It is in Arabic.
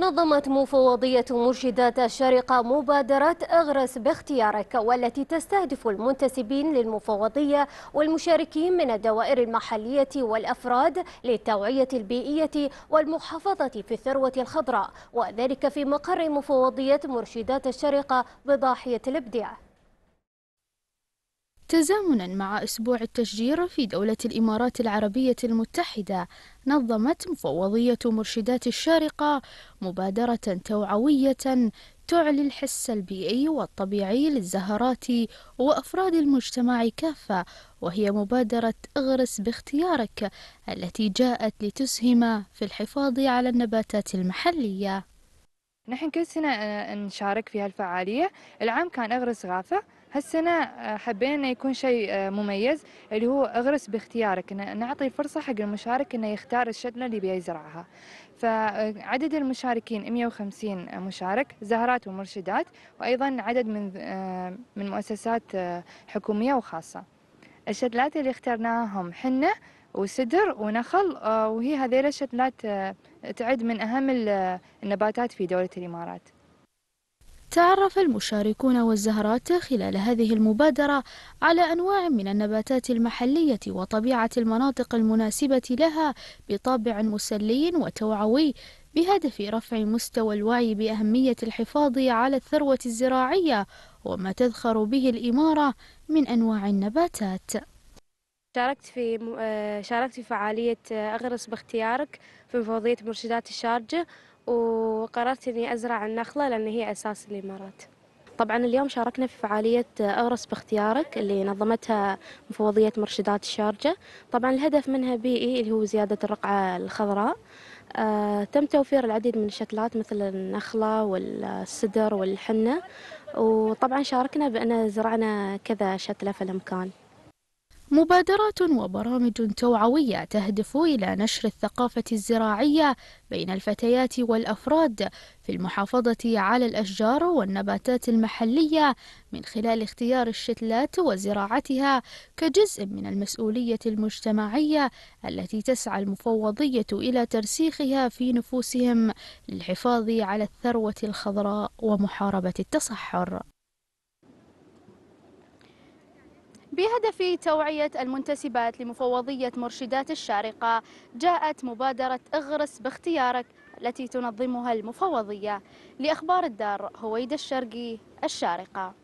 نظمت مفوضية مرشدات الشارقة مبادرة أغرس باختيارك والتي تستهدف المنتسبين للمفوضية والمشاركين من الدوائر المحلية والأفراد للتوعية البيئية والمحافظة في الثروة الخضراء وذلك في مقر مفوضية مرشدات الشارقة بضاحية الابديع تزامنا مع أسبوع التشجير في دولة الإمارات العربية المتحدة نظمت مفوضية مرشدات الشارقة مبادرة توعوية تعلي الحس البيئي والطبيعي للزهرات وأفراد المجتمع كافة وهي مبادرة اغرس باختيارك التي جاءت لتسهم في الحفاظ على النباتات المحلية نحن كل سنة آه، نشارك في هالفعالية العام كان أغرس غافة هالسنة آه، حبينا يكون شيء آه، مميز اللي هو اغرس باختيارك نعطي الفرصة حق المشارك انه يختار الشتلة اللي بيزرعها يزرعها فعدد المشاركين 150 آه، مشارك زهرات ومرشدات وأيضا عدد من من مؤسسات حكومية وخاصة الشتلات اللي اخترناها هم حنة وسدر ونخل وهي هذه الشتلات تعد من أهم النباتات في دولة الإمارات تعرف المشاركون والزهرات خلال هذه المبادرة على أنواع من النباتات المحلية وطبيعة المناطق المناسبة لها بطابع مسلي وتوعوي بهدف رفع مستوى الوعي بأهمية الحفاظ على الثروة الزراعية وما تذخر به الإمارة من أنواع النباتات شاركت في آه، شاركت في فعالية آه، أغرس باختيارك في مفوضية مرشدات الشارجة وقررت أني أزرع النخلة لأن هي أساس الإمارات طبعا اليوم شاركنا في فعالية أغرس باختيارك اللي نظمتها مفوضية مرشدات الشارجة طبعا الهدف منها بيئي اللي هو زيادة الرقعة الخضراء آه تم توفير العديد من الشتلات مثل النخلة والسدر والحنة وطبعا شاركنا بأن زرعنا كذا شتلة في المكان مبادرات وبرامج توعوية تهدف إلى نشر الثقافة الزراعية بين الفتيات والأفراد في المحافظة على الأشجار والنباتات المحلية من خلال اختيار الشتلات وزراعتها كجزء من المسؤولية المجتمعية التي تسعى المفوضية إلى ترسيخها في نفوسهم للحفاظ على الثروة الخضراء ومحاربة التصحر بهدف توعية المنتسبات لمفوضية مرشدات الشارقة جاءت مبادرة اغرس باختيارك التي تنظمها المفوضية لأخبار الدار هويدا الشرقي الشارقة